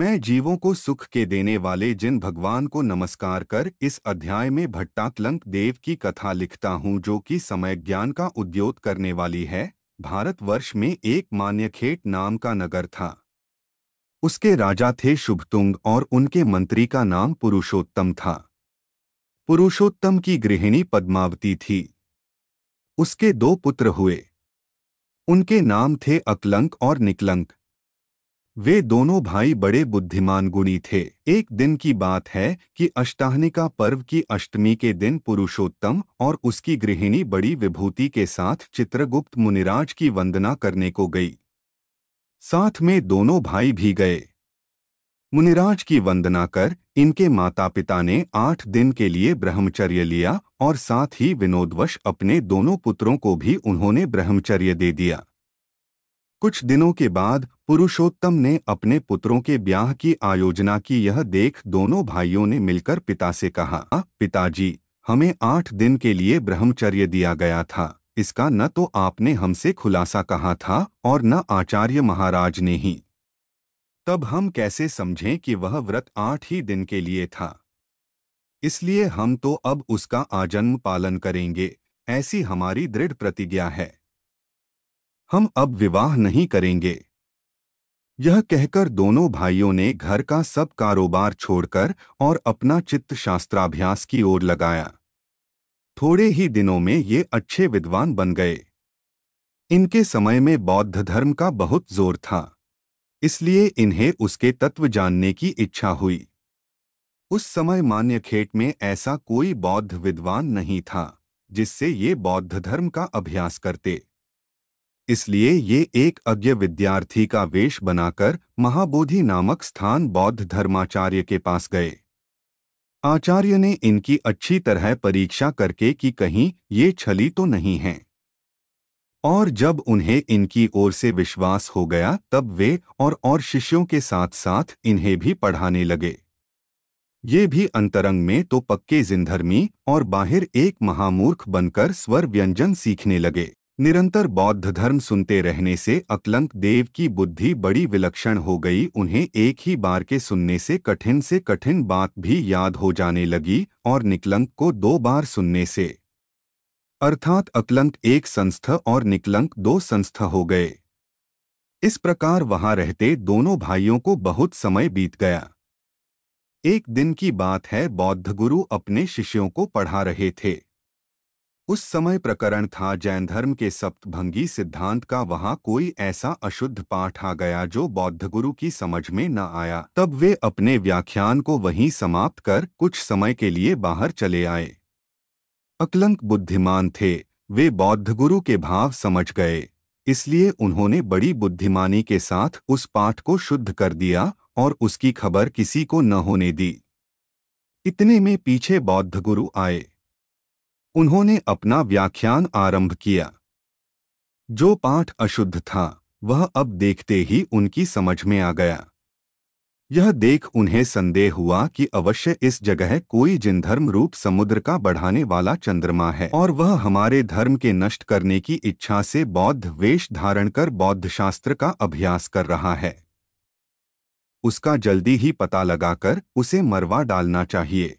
मैं जीवों को सुख के देने वाले जिन भगवान को नमस्कार कर इस अध्याय में भट्टाकलंक देव की कथा लिखता हूँ जो कि समय ज्ञान का उद्योग करने वाली है भारतवर्ष में एक मान्यखेट नाम का नगर था उसके राजा थे शुभतुंग और उनके मंत्री का नाम पुरुषोत्तम था पुरुषोत्तम की गृहिणी पद्मावती थी उसके दो पुत्र हुए उनके नाम थे अकलंक और निकलंक वे दोनों भाई बड़े बुद्धिमान गुणी थे एक दिन की बात है कि अष्टाहनिका पर्व की अष्टमी के दिन पुरुषोत्तम और उसकी गृहिणी बड़ी विभूति के साथ चित्रगुप्त मुनिराज की वंदना करने को गई साथ में दोनों भाई भी गए मुनिराज की वंदना कर इनके माता पिता ने आठ दिन के लिए ब्रह्मचर्य लिया और साथ ही विनोदवश अपने दोनों पुत्रों को भी उन्होंने ब्रह्मचर्य दे दिया कुछ दिनों के बाद पुरुषोत्तम ने अपने पुत्रों के ब्याह की आयोजना की यह देख दोनों भाइयों ने मिलकर पिता से कहा पिताजी हमें आठ दिन के लिए ब्रह्मचर्य दिया गया था इसका न तो आपने हमसे खुलासा कहा था और न आचार्य महाराज ने ही तब हम कैसे समझें कि वह व्रत आठ ही दिन के लिए था इसलिए हम तो अब उसका आजन्म पालन करेंगे ऐसी हमारी दृढ़ प्रतिज्ञा है हम अब विवाह नहीं करेंगे यह कहकर दोनों भाइयों ने घर का सब कारोबार छोड़कर और अपना चित्त शास्त्राभ्यास की ओर लगाया थोड़े ही दिनों में ये अच्छे विद्वान बन गए इनके समय में बौद्ध धर्म का बहुत जोर था इसलिए इन्हें उसके तत्व जानने की इच्छा हुई उस समय मान्यखेट में ऐसा कोई बौद्ध विद्वान नहीं था जिससे ये बौद्ध धर्म का अभ्यास करते इसलिए ये एक अज्ञ विद्यार्थी का वेश बनाकर महाबोधि नामक स्थान बौद्ध धर्माचार्य के पास गए आचार्य ने इनकी अच्छी तरह परीक्षा करके कि कहीं ये छली तो नहीं है और जब उन्हें इनकी ओर से विश्वास हो गया तब वे और और शिष्यों के साथ साथ इन्हें भी पढ़ाने लगे ये भी अंतरंग में तो पक्के जिंधर्मी और बाहिर एक महामूर्ख बनकर स्वर व्यंजन सीखने लगे निरंतर बौद्ध धर्म सुनते रहने से अकलंक देव की बुद्धि बड़ी विलक्षण हो गई उन्हें एक ही बार के सुनने से कठिन से कठिन बात भी याद हो जाने लगी और निकलंक को दो बार सुनने से अर्थात अकलंक एक संस्थ और निकलंक दो संस्थ हो गए इस प्रकार वहां रहते दोनों भाइयों को बहुत समय बीत गया एक दिन की बात है बौद्ध गुरु अपने शिष्यों को पढ़ा रहे थे उस समय प्रकरण था जैन धर्म के सप्तभंगी सिद्धांत का वहाँ कोई ऐसा अशुद्ध पाठ आ गया जो बौद्ध गुरु की समझ में न आया तब वे अपने व्याख्यान को वहीं समाप्त कर कुछ समय के लिए बाहर चले आए अकलंक बुद्धिमान थे वे बौद्ध गुरु के भाव समझ गए इसलिए उन्होंने बड़ी बुद्धिमानी के साथ उस पाठ को शुद्ध कर दिया और उसकी खबर किसी को न होने दी इतने में पीछे बौद्ध गुरु आए उन्होंने अपना व्याख्यान आरंभ किया जो पाठ अशुद्ध था वह अब देखते ही उनकी समझ में आ गया यह देख उन्हें संदेह हुआ कि अवश्य इस जगह कोई जिन धर्म रूप समुद्र का बढ़ाने वाला चंद्रमा है और वह हमारे धर्म के नष्ट करने की इच्छा से बौद्ध वेश धारण कर बौद्ध शास्त्र का अभ्यास कर रहा है उसका जल्दी ही पता लगाकर उसे मरवा डालना चाहिए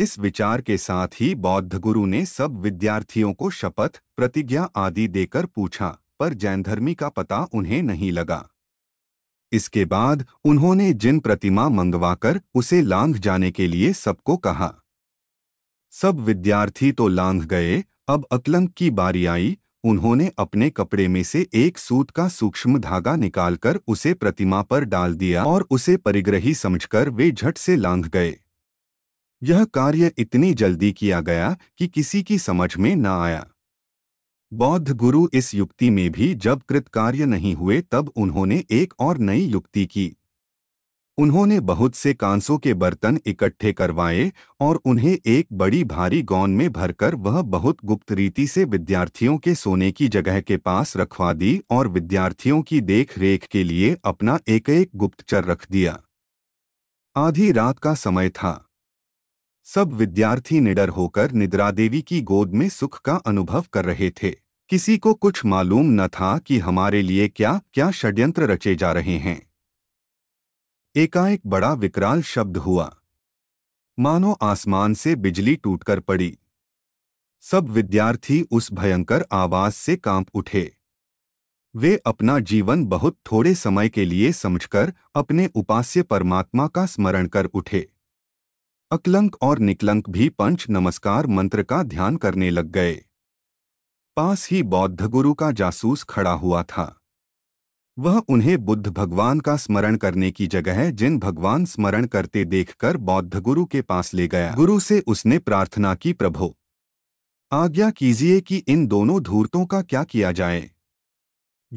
इस विचार के साथ ही बौद्ध गुरु ने सब विद्यार्थियों को शपथ प्रतिज्ञा आदि देकर पूछा पर जैनधर्मी का पता उन्हें नहीं लगा इसके बाद उन्होंने जिन प्रतिमा मंगवाकर उसे लांघ जाने के लिए सबको कहा सब विद्यार्थी तो लांघ गए अब अकलंक की बारी आई उन्होंने अपने कपड़े में से एक सूत का सूक्ष्म धागा निकालकर उसे प्रतिमा पर डाल दिया और उसे परिग्रही समझकर वे झट से लांघ गए यह कार्य इतनी जल्दी किया गया कि किसी की समझ में न आया बौद्ध गुरु इस युक्ति में भी जब कृत कार्य नहीं हुए तब उन्होंने एक और नई युक्ति की उन्होंने बहुत से कांसों के बर्तन इकट्ठे करवाए और उन्हें एक बड़ी भारी गौन में भरकर वह बहुत गुप्त रीति से विद्यार्थियों के सोने की जगह के पास रखवा दी और विद्यार्थियों की देख रेख के लिए अपना एक एक गुप्तचर रख दिया आधी रात का समय था सब विद्यार्थी निडर होकर निद्रा देवी की गोद में सुख का अनुभव कर रहे थे किसी को कुछ मालूम न था कि हमारे लिए क्या क्या षड्यंत्र रचे जा रहे हैं एकाएक बड़ा विकराल शब्द हुआ मानो आसमान से बिजली टूटकर पड़ी सब विद्यार्थी उस भयंकर आवाज से कांप उठे वे अपना जीवन बहुत थोड़े समय के लिए समझकर अपने उपास्य परमात्मा का स्मरण कर उठे अकलंक और निकलंक भी पंच नमस्कार मंत्र का ध्यान करने लग गए पास ही बौद्ध गुरु का जासूस खड़ा हुआ था वह उन्हें बुद्ध भगवान का स्मरण करने की जगह जिन भगवान स्मरण करते देखकर बौद्ध गुरु के पास ले गया गुरु से उसने प्रार्थना की प्रभो आज्ञा कीजिए कि इन दोनों धूर्तों का क्या किया जाए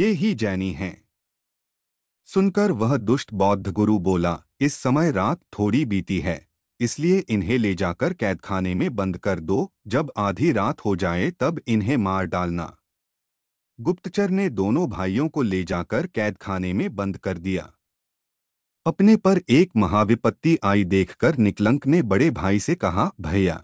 ये ही जैनी हैं सुनकर वह दुष्ट बौद्ध गुरु बोला इस समय रात थोड़ी बीती है इसलिए इन्हें ले जाकर कैदखाने में बंद कर दो जब आधी रात हो जाए तब इन्हें मार डालना गुप्तचर ने दोनों भाइयों को ले जाकर कैदखाने में बंद कर दिया अपने पर एक महाविपत्ति आई देखकर निकलंक ने बड़े भाई से कहा भैया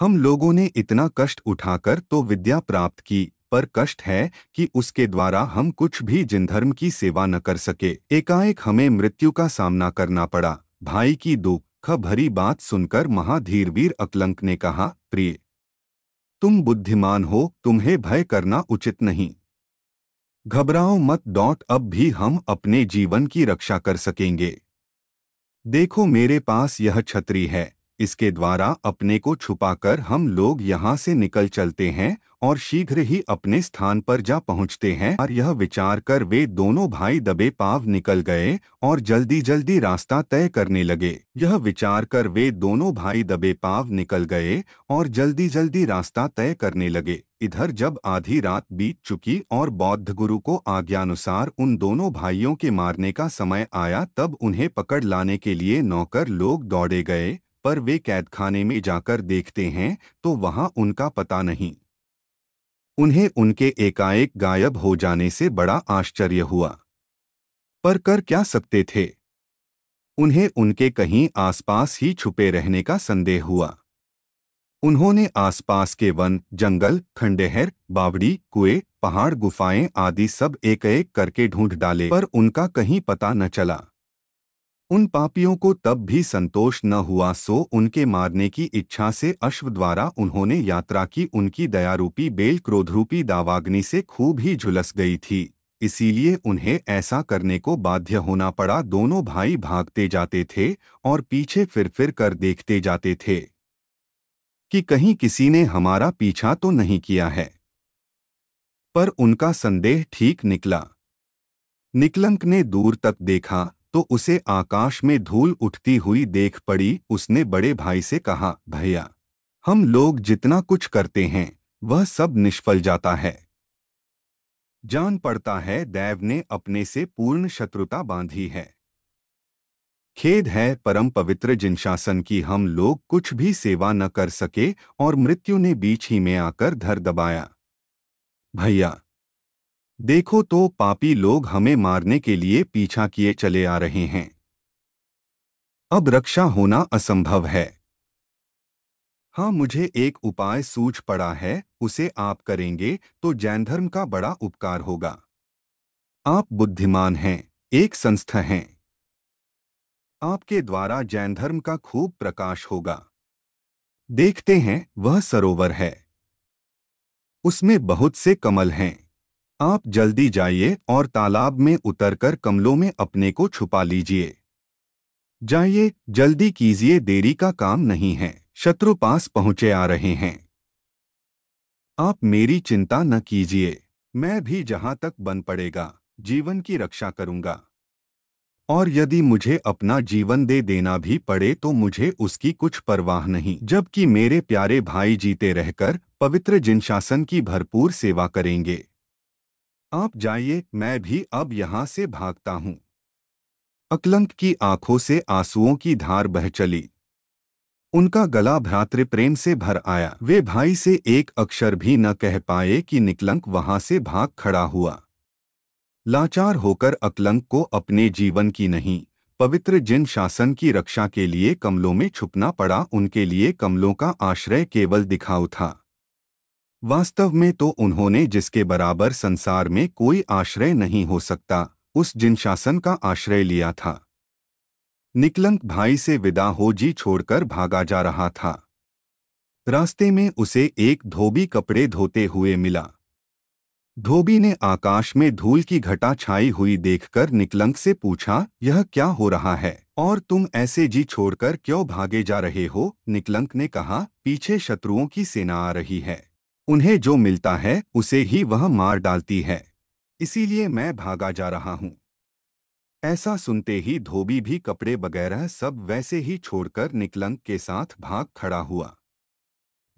हम लोगों ने इतना कष्ट उठाकर तो विद्या प्राप्त की पर कष्ट है कि उसके द्वारा हम कुछ भी जिनधर्म की सेवा न कर सके एकाएक हमें मृत्यु का सामना करना पड़ा भाई की दुख दुख भरी बात सुनकर महाधीरवीर अकलंक ने कहा प्रिय तुम बुद्धिमान हो तुम्हें भय करना उचित नहीं घबराओ मत डॉट अब भी हम अपने जीवन की रक्षा कर सकेंगे देखो मेरे पास यह छतरी है इसके द्वारा अपने को छुपाकर हम लोग यहाँ से निकल चलते हैं और शीघ्र ही अपने स्थान पर जा पहुँचते हैं और यह विचार कर वे दोनों भाई दबे पाव निकल गए और जल्दी जल्दी रास्ता तय करने लगे यह विचार कर वे दोनों भाई दबे पाव निकल गए और जल्दी जल्दी रास्ता तय करने लगे इधर जब आधी रात बीत चुकी और बौद्ध गुरु को आज्ञानुसार उन दोनों भाइयों के मारने का समय आया तब उन्हें पकड़ लाने के लिए नौकर लोग दौड़े गए पर वे कैदखाने में जाकर देखते हैं तो वहां उनका पता नहीं उन्हें उनके एकाएक गायब हो जाने से बड़ा आश्चर्य हुआ पर कर क्या सकते थे उन्हें उनके कहीं आसपास ही छुपे रहने का संदेह हुआ उन्होंने आसपास के वन जंगल खंडेहर बावड़ी कुएं पहाड़ गुफाएं आदि सब एक एक करके ढूंढ डाले पर उनका कहीं पता न चला उन पापियों को तब भी संतोष न हुआ सो उनके मारने की इच्छा से अश्व द्वारा उन्होंने यात्रा की उनकी दयारूपी बेल क्रोधरूपी दावाग्नि से खूब ही झुलस गई थी इसीलिए उन्हें ऐसा करने को बाध्य होना पड़ा दोनों भाई भागते जाते थे और पीछे फिर फिर कर देखते जाते थे कि कहीं किसी ने हमारा पीछा तो नहीं किया है पर उनका संदेह ठीक निकला निकलंक ने दूर तक देखा तो उसे आकाश में धूल उठती हुई देख पड़ी उसने बड़े भाई से कहा भैया हम लोग जितना कुछ करते हैं वह सब निष्फल जाता है जान पड़ता है दैव ने अपने से पूर्ण शत्रुता बांधी है खेद है परम पवित्र जिनशासन की हम लोग कुछ भी सेवा न कर सके और मृत्यु ने बीच ही में आकर धर दबाया भैया देखो तो पापी लोग हमें मारने के लिए पीछा किए चले आ रहे हैं अब रक्षा होना असंभव है हाँ मुझे एक उपाय सूझ पड़ा है उसे आप करेंगे तो जैन धर्म का बड़ा उपकार होगा आप बुद्धिमान हैं एक संस्था हैं आपके द्वारा जैन धर्म का खूब प्रकाश होगा देखते हैं वह सरोवर है उसमें बहुत से कमल हैं आप जल्दी जाइए और तालाब में उतरकर कमलों में अपने को छुपा लीजिए जाइए जल्दी कीजिए देरी का काम नहीं है शत्रु पास पहुंचे आ रहे हैं आप मेरी चिंता न कीजिए मैं भी जहां तक बन पड़ेगा जीवन की रक्षा करूंगा और यदि मुझे अपना जीवन दे देना भी पड़े तो मुझे उसकी कुछ परवाह नहीं जबकि मेरे प्यारे भाई जीते रहकर पवित्र जिनशासन की भरपूर सेवा करेंगे आप जाइए मैं भी अब यहां से भागता हूं अकलंक की आंखों से आंसुओं की धार बह चली उनका गला भ्रातृ प्रेम से भर आया वे भाई से एक अक्षर भी न कह पाए कि निकलंक वहां से भाग खड़ा हुआ लाचार होकर अकलंक को अपने जीवन की नहीं पवित्र जिन शासन की रक्षा के लिए कमलों में छुपना पड़ा उनके लिए कमलों का आश्रय केवल दिखाऊ था वास्तव में तो उन्होंने जिसके बराबर संसार में कोई आश्रय नहीं हो सकता उस जिन शासन का आश्रय लिया था निकलंक भाई से विदा हो जी छोड़कर भागा जा रहा था रास्ते में उसे एक धोबी कपड़े धोते हुए मिला धोबी ने आकाश में धूल की घटा छाई हुई देखकर निकलंक से पूछा यह क्या हो रहा है और तुम ऐसे जी छोड़कर क्यों भागे जा रहे हो निकलंक ने कहा पीछे शत्रुओं की सेना आ रही है उन्हें जो मिलता है उसे ही वह मार डालती है इसीलिए मैं भागा जा रहा हूं ऐसा सुनते ही धोबी भी कपड़े वगैरह सब वैसे ही छोड़कर निकलंग के साथ भाग खड़ा हुआ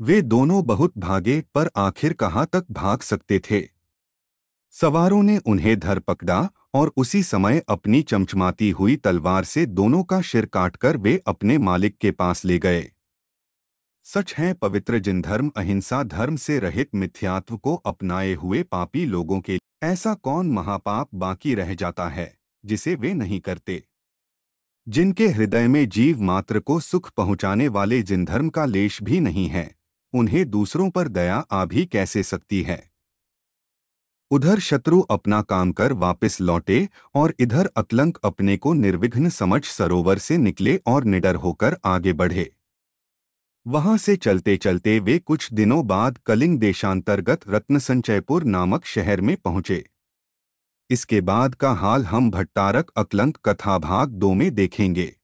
वे दोनों बहुत भागे पर आखिर कहाँ तक भाग सकते थे सवारों ने उन्हें धर पकड़ा और उसी समय अपनी चमचमाती हुई तलवार से दोनों का शिर काटकर वे अपने मालिक के पास ले गए सच है पवित्र जिन धर्म अहिंसा धर्म से रहित मिथ्यात्व को अपनाए हुए पापी लोगों के ऐसा कौन महापाप बाकी रह जाता है जिसे वे नहीं करते जिनके हृदय में जीव मात्र को सुख पहुंचाने वाले जिन धर्म का लेश भी नहीं है उन्हें दूसरों पर दया आ भी कैसे सकती है उधर शत्रु अपना काम कर वापस लौटे और इधर अतलंक अपने को निर्विघ्न समझ सरोवर से निकले और निडर होकर आगे बढ़े वहां से चलते चलते वे कुछ दिनों बाद कलिंग देशांतर्गत रत्नसंचयपुर नामक शहर में पहुंचे इसके बाद का हाल हम भट्टारक अकलंक कथाभाग दो में देखेंगे